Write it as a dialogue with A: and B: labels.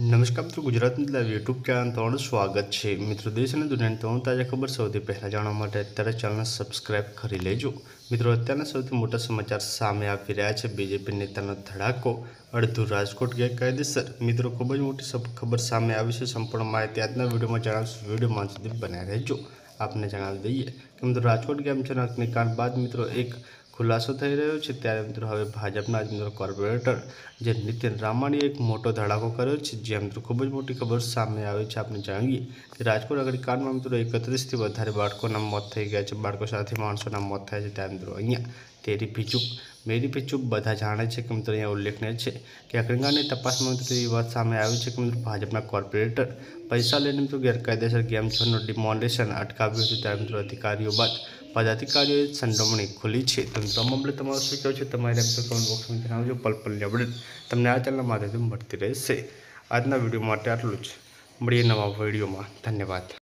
A: નમસ્કાર મિત્રો Gujarat live YouTube channel તમારું સ્વાગત છે મિત્રો દેશ અને દુનિયાની તમામ તાજા ખબર સૌથી પહેલાં જાણવા માટે અત્યારે ચેનલને સબસ્ક્રાઈબ કરી લેજો મિત્રો અત્યારના સૌથી મોટા સમાચાર સામે આવી રહ્યા છે બીજેપી નેતાનો ધડાકો અડધું રાજકોટ ગેરકાયદેસર મિત્રો ખૂબ જ મોટી ખબર સામે આવી છે સંપૂર્ણ માહિતી આજના વિડીયોમાં જણાવશું વિડીયોમાં સુધી બનાવી રહેજો આપને જણાવી દઈએ કે મિત્રો રાજકોટ ગેમ છે અગ્નિકાંડ બાદ મિત્રો એક ખુલાસો થઈ રહ્યો છે ત્યારે મિત્રો હવે ભાજપના જ મિત્રો કોર્પોરેટર જે નીતિન રામાણીએ એક મોટો ધડાકો કર્યો છે જે મિત્રો ખૂબ જ મોટી ખબર સામે આવી છે આપણે જાણીએ કે રાજકોટ અગ્નિકાંડમાં મિત્રો એકત્રીસથી વધારે બાળકોના મોત થઈ ગયા છે બાળકો સાથે માણસોના મોત થયા છે ત્યારે મિત્રો અહીંયા તેરી બીજું મેરી પે ચૂપ બધા જાણે છે કે મિત્રો અહીંયા ઉલ્લેખનીય છે કે અકરંગાની તપાસમાં મિત્રો એવી વાત સામે આવી છે કે મિત્રો ભાજપના કોર્પોરેટર પૈસા લઈને મિત્રો ગેરકાયદેસર ગેમ ઝોનનું ડિમોલેશન અટકાવ્યું હતું ત્યારે મિત્રો અધિકારીઓ બાદ પદાધિકારીઓએ સંડોમણી ખુલી છે તો મિત્રો મામલે તમારું શું કહેવું છે તમારી આપણે કોમેન્ટ બોક્સમાં જણાવજો પલપલની અપડેટ તમને આ ચેનલ માધ્યમથી મળતી રહેશે આજના વિડીયો માટે આટલું જ મળીએ નવા વિડીયોમાં ધન્યવાદ